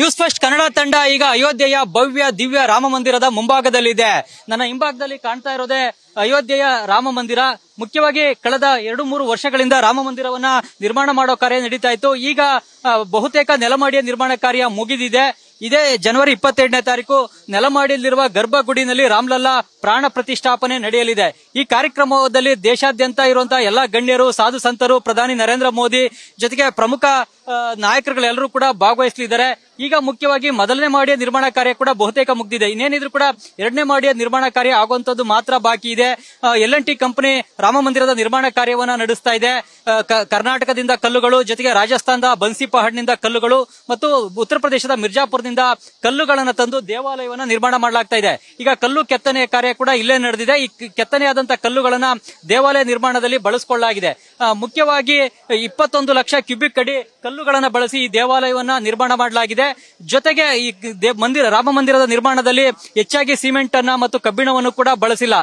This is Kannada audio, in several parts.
ನ್ಯೂಸ್ ಫಸ್ಟ್ ಕನ್ನಡ ತಂಡ ಈಗ ಅಯೋಧ್ಯೆಯ ಭವ್ಯ ದಿವ್ಯ ರಾಮ ಮಂದಿರದ ಮುಂಭಾಗದಲ್ಲಿದೆ ನನ್ನ ಹಿಂಭಾಗದಲ್ಲಿ ಕಾಣ್ತಾ ಇರೋದೇ ಅಯೋಧ್ಯೆಯ ರಾಮ ಮಂದಿರ ಮುಖ್ಯವಾಗಿ ಕಳೆದ ಎರಡು ಮೂರು ವರ್ಷಗಳಿಂದ ರಾಮ ಮಂದಿರವನ್ನ ನಿರ್ಮಾಣ ಮಾಡೋ ಕಾರ್ಯ ನಡೀತಾ ಇತ್ತು ಈಗ ಬಹುತೇಕ ನೆಲಮಾಡಿಯ ನಿರ್ಮಾಣ ಕಾರ್ಯ ಮುಗಿದಿದೆ ಇದೇ ಜನವರಿ ಇಪ್ಪತ್ತೆರಡನೇ ತಾರೀಕು ನೆಲಮಾಡಿಯಲ್ಲಿರುವ ಗರ್ಭಗುಡಿನಲ್ಲಿ ರಾಮ್ಲಲ್ಲಾ ಪ್ರಾಣ ಪ್ರತಿಷ್ಠಾಪನೆ ನಡೆಯಲಿದೆ ಈ ಕಾರ್ಯಕ್ರಮದಲ್ಲಿ ದೇಶಾದ್ಯಂತ ಇರುವಂತಹ ಎಲ್ಲಾ ಗಣ್ಯರು ಸಾಧು ಸಂತರು ಪ್ರಧಾನಿ ನರೇಂದ್ರ ಮೋದಿ ಜೊತೆಗೆ ಪ್ರಮುಖ ನಾಯಕರುಗಳೆಲ್ಲರೂ ಕೂಡ ಭಾಗವಹಿಸಲಿದ್ದಾರೆ ಈಗ ಮುಖ್ಯವಾಗಿ ಮೊದಲನೇ ಮಾಡಿಯ ನಿರ್ಮಾಣ ಕಾರ್ಯ ಕೂಡ ಬಹುತೇಕ ಮುಗ್ದಿದೆ ಇನ್ನೇನಿದ್ರು ಕೂಡ ಎರಡನೇ ಮಾಡಿಯ ನಿರ್ಮಾಣ ಕಾರ್ಯ ಆಗುವಂತದ್ದು ಮಾತ್ರ ಬಾಕಿ ಇದೆ L N T company Rama ಮಂದಿರದ ನಿರ್ಮಾಣ ಕಾರ್ಯವನ್ನ ನಡೆಸ್ತಾ ಇದೆ ಕರ್ನಾಟಕದಿಂದ ಕಲ್ಲುಗಳು ಜೊತೆಗೆ ರಾಜಸ್ಥಾನದ ಬನ್ಸಿ ಪಹಡ್ನಿಂದ ಕಲ್ಲುಗಳು ಮತ್ತು ಉತ್ತರ ಪ್ರದೇಶದ ಮಿರ್ಜಾಪುರದಿಂದ ಕಲ್ಲುಗಳನ್ನು ಕಲ್ಲುಗಳನ್ನ ತಂದು ದೇವಾಲಯವನ್ನು ನಿರ್ಮಾಣ ಮಾಡಲಾಗ್ತಾ ಇದೆ ಈಗ ಕಲ್ಲು ಕೆತ್ತನೆ ಕಾರ್ಯ ಕೂಡ ಇಲ್ಲೇ ನಡೆದಿದೆ ಈ ಕೆತ್ತನೆಯಾದಂತಹ ಕಲ್ಲುಗಳನ್ನ ದೇವಾಲಯ ನಿರ್ಮಾಣದಲ್ಲಿ ಬಳಸಿಕೊಳ್ಳಲಾಗಿದೆ ಮುಖ್ಯವಾಗಿ ಇಪ್ಪತ್ತೊಂದು ಲಕ್ಷ ಕ್ಯೂಬಿಕ್ ಅಡಿ ಕಲ್ಲುಗಳನ್ನ ಬಳಸಿ ಈ ದೇವಾಲಯವನ್ನ ನಿರ್ಮಾಣ ಮಾಡಲಾಗಿದೆ ಜೊತೆಗೆ ಈ ಮಂದಿರ ರಾಮ ಮಂದಿರದ ನಿರ್ಮಾಣದಲ್ಲಿ ಹೆಚ್ಚಾಗಿ ಸಿಮೆಂಟ್ ಅನ್ನ ಮತ್ತು ಕಬ್ಬಿಣವನ್ನು ಕೂಡ ಬಳಸಿಲ್ಲ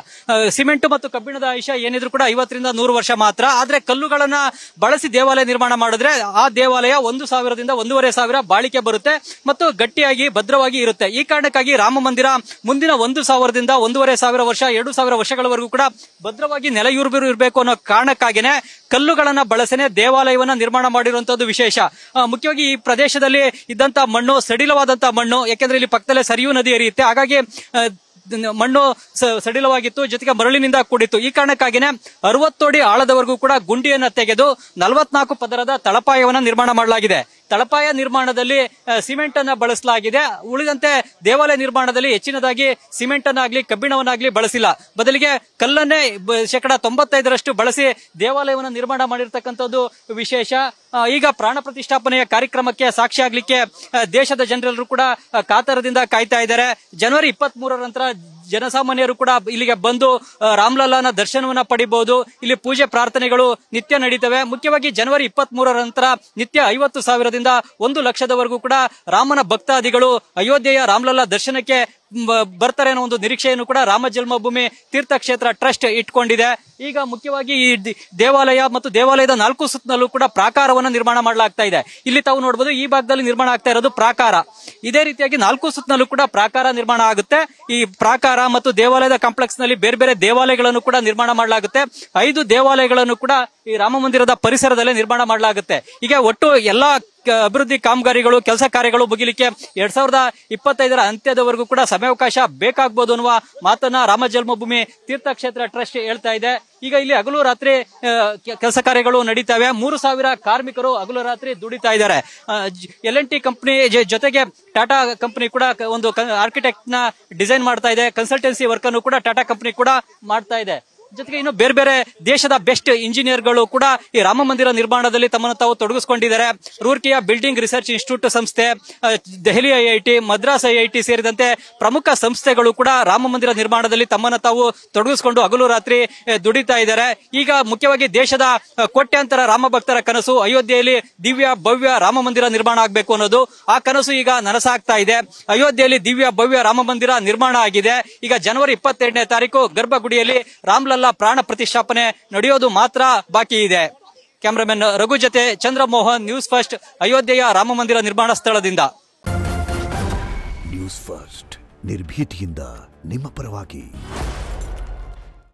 ಸಿಮೆಂಟ್ ಮತ್ತು ಕಬ್ಬಿಣದ ಆಯುಷ್ಯ ಏನಿದ್ರು ಕೂಡ ಐವತ್ತರಿಂದ ನೂರು ವರ್ಷ ಮಾತ್ರ ಆದ್ರೆ ಕಲ್ಲುಗಳನ್ನ ಬಳಸಿ ದೇವಾಲಯ ನಿರ್ಮಾಣ ಮಾಡಿದ್ರೆ ಆ ದೇವಾಲಯ ಒಂದು ಸಾವಿರದಿಂದ ಒಂದೂವರೆ ಸಾವಿರ ಬಾಳಿಕೆ ಬರುತ್ತೆ ಮತ್ತು ಗಟ್ಟಿ ಗಟ್ಟಿಯಾಗಿ ಭದ್ರವಾಗಿ ಇರುತ್ತೆ ಈ ಕಾರಣಕ್ಕಾಗಿ ರಾಮ ಮಂದಿರ ಮುಂದಿನ ಒಂದು ಸಾವಿರದಿಂದ ಒಂದೂವರೆ ಸಾವಿರ ವರ್ಷ ಎರಡು ಸಾವಿರ ವರ್ಷಗಳವರೆಗೂ ಕೂಡ ಭದ್ರವಾಗಿ ನೆಲೆಯೂರ್ಬಿರು ಇರಬೇಕು ಅನ್ನೋ ಕಾರಣಕ್ಕಾಗಿನೇ ಕಲ್ಲುಗಳನ್ನ ಬಳಸನೆ ದೇವಾಲಯವನ್ನ ನಿರ್ಮಾಣ ಮಾಡಿರುವಂತದ್ದು ವಿಶೇಷ ಮುಖ್ಯವಾಗಿ ಈ ಪ್ರದೇಶದಲ್ಲಿ ಇದ್ದಂತ ಮಣ್ಣು ಸಡಿಲವಾದಂತಹ ಮಣ್ಣು ಯಾಕೆಂದ್ರೆ ಇಲ್ಲಿ ಪಕ್ಕದಲ್ಲೇ ಸರಿಯೂ ನದಿ ಹರಿಯುತ್ತೆ ಹಾಗಾಗಿ ಮಣ್ಣು ಸಡಿಲವಾಗಿತ್ತು ಜೊತೆಗೆ ಮರಳಿನಿಂದ ಕೂಡಿತ್ತು ಈ ಕಾರಣಕ್ಕಾಗಿನೇ ಅರವತ್ತೋಡಿ ಆಳದವರೆಗೂ ಕೂಡ ಗುಂಡಿಯನ್ನ ತೆಗೆದು ನಲವತ್ನಾಲ್ಕು ಪದರದ ತಳಪಾಯವನ್ನ ನಿರ್ಮಾಣ ಮಾಡಲಾಗಿದೆ ತಳಪಾಯ ನಿರ್ಮಾಣದಲ್ಲಿ ಸಿಮೆಂಟ್ ಅನ್ನ ಬಳಸಲಾಗಿದೆ ಉಳಿದಂತೆ ದೇವಾಲಯ ನಿರ್ಮಾಣದಲ್ಲಿ ಹೆಚ್ಚಿನದಾಗಿ ಸಿಮೆಂಟ್ ಅನ್ನಾಗ್ಲಿ ಕಬ್ಬಿಣವನ್ನಾಗ್ಲಿ ಬಳಸಿಲ್ಲ ಬದಲಿಗೆ ಕಲ್ಲನ್ನೇ ಶೇಕಡ ತೊಂಬತ್ತೈದರಷ್ಟು ಬಳಸಿ ದೇವಾಲಯವನ್ನು ನಿರ್ಮಾಣ ಮಾಡಿರ್ತಕ್ಕಂಥದ್ದು ವಿಶೇಷ ಈಗ ಪ್ರಾಣ ಪ್ರತಿಷ್ಠಾಪನೆಯ ಕಾರ್ಯಕ್ರಮಕ್ಕೆ ಸಾಕ್ಷಿಯಾಗಲಿಕ್ಕೆ ದೇಶದ ಜನರೆಲ್ಲರೂ ಕೂಡ ಕಾತರದಿಂದ ಕಾಯ್ತಾ ಇದ್ದಾರೆ ಜನವರಿ ಇಪ್ಪತ್ತ್ ಮೂರರ ನಂತರ ಜನಸಾಮಾನ್ಯರು ಕೂಡ ಇಲ್ಲಿಗೆ ಬಂದು ರಾಮ್ಲಲ್ಲಾನ ದರ್ಶನವನ್ನ ಪಡಿಬಹುದು ಇಲ್ಲಿ ಪೂಜೆ ಪ್ರಾರ್ಥನೆಗಳು ನಿತ್ಯ ನಡೀತವೆ ಮುಖ್ಯವಾಗಿ ಜನವರಿ ಇಪ್ಪತ್ತ್ ಮೂರರ ನಂತರ ನಿತ್ಯ ಐವತ್ತು ಸಾವಿರದಿಂದ ಒಂದು ಲಕ್ಷದವರೆಗೂ ಕೂಡ ರಾಮನ ಭಕ್ತಾದಿಗಳು ಅಯೋಧ್ಯೆಯ ರಾಮ್ಲಲ್ಲಾ ದರ್ಶನಕ್ಕೆ ಬರ್ತಾರೆ ಅನ್ನೋ ಒಂದು ನಿರೀಕ್ಷೆಯನ್ನು ಕೂಡ ರಾಮ ಜನ್ಮಭೂಮಿ ತೀರ್ಥಕ್ಷೇತ್ರ ಟ್ರಸ್ಟ್ ಇಟ್ಕೊಂಡಿದೆ ಈಗ ಮುಖ್ಯವಾಗಿ ಈ ದೇವಾಲಯ ಮತ್ತು ದೇವಾಲಯದ ನಾಲ್ಕು ಸುತ್ತಲೂ ಕೂಡ ಪ್ರಾಕಾರವನ್ನು ನಿರ್ಮಾಣ ಮಾಡಲಾಗ್ತಾ ಇದೆ ಇಲ್ಲಿ ತಾವು ನೋಡಬಹುದು ಈ ಭಾಗದಲ್ಲಿ ನಿರ್ಮಾಣ ಆಗ್ತಾ ಇರೋದು ಪ್ರಾಕಾರ ಇದೇ ರೀತಿಯಾಗಿ ನಾಲ್ಕು ಸುತ್ತಲೂ ಕೂಡ ಪ್ರಾಕಾರ ನಿರ್ಮಾಣ ಆಗುತ್ತೆ ಈ ಪ್ರಾಕಾರ ಮತ್ತು ದೇವಾಲಯದ ಕಾಂಪ್ಲೆಕ್ಸ್ ನಲ್ಲಿ ಬೇರೆ ಬೇರೆ ದೇವಾಲಯಗಳನ್ನು ಕೂಡ ನಿರ್ಮಾಣ ಮಾಡಲಾಗುತ್ತೆ ಐದು ದೇವಾಲಯಗಳನ್ನು ಕೂಡ ಈ ರಾಮ ಮಂದಿರದ ಪರಿಸರದಲ್ಲೇ ನಿರ್ಮಾಣ ಮಾಡಲಾಗುತ್ತೆ ಈಗ ಒಟ್ಟು ಎಲ್ಲಾ ಅಭಿವೃದ್ಧಿ ಕಾಮಗಾರಿಗಳು ಕೆಲಸ ಕಾರ್ಯಗಳು ಮುಗಿಲಿಕ್ಕೆ ಎರಡ್ ಸಾವಿರದ ಇಪ್ಪತ್ತೈದರ ಅಂತ್ಯದವರೆಗೂ ಕೂಡ ಸಮಯಾವಕಾಶ ಬೇಕಾಗಬಹುದು ಅನ್ನುವ ಮಾತನ್ನ ರಾಮ ಜನ್ಮಭೂಮಿ ತೀರ್ಥಕ್ಷೇತ್ರ ಟ್ರಸ್ಟ್ ಹೇಳ್ತಾ ಇದೆ ಈಗ ಇಲ್ಲಿ ಹಗಲು ರಾತ್ರಿ ಕೆಲಸ ಕಾರ್ಯಗಳು ನಡೀತಾವೆ ಮೂರು ಸಾವಿರ ಕಾರ್ಮಿಕರು ಹಗಲು ರಾತ್ರಿ ದುಡಿತಾ ಇದ್ದಾರೆ ಎಲ್ ಎನ್ ಟಿ ಕಂಪನಿ ಜೊತೆಗೆ ಟಾಟಾ ಕಂಪನಿ ಕೂಡ ಒಂದು ಆರ್ಕಿಟೆಕ್ಟ್ ನ ಡಿಸೈನ್ ಮಾಡ್ತಾ ಇದೆ ಕನ್ಸಲ್ಟೆನ್ಸಿ ವರ್ಕ್ ಅನ್ನು ಕೂಡ ಟಾಟಾ ಕಂಪನಿ ಕೂಡ ಮಾಡ್ತಾ ಇದೆ ಜೊತೆಗೆ ಇನ್ನು ಬೇರೆ ಬೇರೆ ದೇಶದ ಬೆಸ್ಟ್ ಇಂಜಿನಿಯರ್ಗಳು ಕೂಡ ಈ ರಾಮ ಮಂದಿರ ನಿರ್ಮಾಣದಲ್ಲಿ ತಮ್ಮನ್ನು ತಾವು ತೊಡಗಿಸಿಕೊಂಡಿದ್ದಾರೆ ರೂರ್ಕಿಯ ಬಿಲ್ಡಿಂಗ್ ರಿಸರ್ಚ್ ಇನ್ಸ್ಟಿಟ್ಯೂಟ್ ಸಂಸ್ಥೆ ದೆಹಲಿ ಐಐಟಿ ಮದ್ರಾಸ್ ಐಐಟಿ ಸೇರಿದಂತೆ ಪ್ರಮುಖ ಸಂಸ್ಥೆಗಳು ಕೂಡ ರಾಮ ಮಂದಿರ ನಿರ್ಮಾಣದಲ್ಲಿ ತಮ್ಮನ್ನು ತಾವು ತೊಡಗಿಸಿಕೊಂಡು ಹಗಲು ರಾತ್ರಿ ದುಡಿತಾ ಇದ್ದಾರೆ ಈಗ ಮುಖ್ಯವಾಗಿ ದೇಶದ ಕೋಟ್ಯಾಂತರ ರಾಮ ಭಕ್ತರ ಕನಸು ಅಯೋಧ್ಯೆಯಲ್ಲಿ ದಿವ್ಯ ಭವ್ಯ ರಾಮ ಮಂದಿರ ನಿರ್ಮಾಣ ಆಗಬೇಕು ಅನ್ನೋದು ಆ ಕನಸು ಈಗ ನನಸಾಗ್ತಾ ಇದೆ ಅಯೋಧ್ಯೆಯಲ್ಲಿ ದಿವ್ಯ ಭವ್ಯ ರಾಮ ಮಂದಿರ ನಿರ್ಮಾಣ ಆಗಿದೆ ಈಗ ಜನವರಿ ಇಪ್ಪತ್ತೆರಡನೇ ತಾರೀಕು ಗರ್ಭಗುಡಿಯಲ್ಲಿ ರಾಮ್ಲಲ್ ಪ್ರಾಣ ಪ್ರತಿಷ್ಠಾಪನೆ ನಡೆಯೋದು ಮಾತ್ರ ಬಾಕಿ ಇದೆ ಕ್ಯಾಮರಾಮನ್ ರಘು ಜತೆ ಚಂದ್ರಮೋಹನ್ ನ್ಯೂಸ್ ಫಸ್ಟ್ ಅಯೋಧ್ಯೆಯ ರಾಮ ಮಂದಿರ ನಿರ್ಮಾಣ ಸ್ಥಳದಿಂದ ನ್ಯೂಸ್ ಫಸ್ಟ್ ನಿರ್ಭೀತಿಯಿಂದ ನಿಮ್ಮ ಪರವಾಗಿ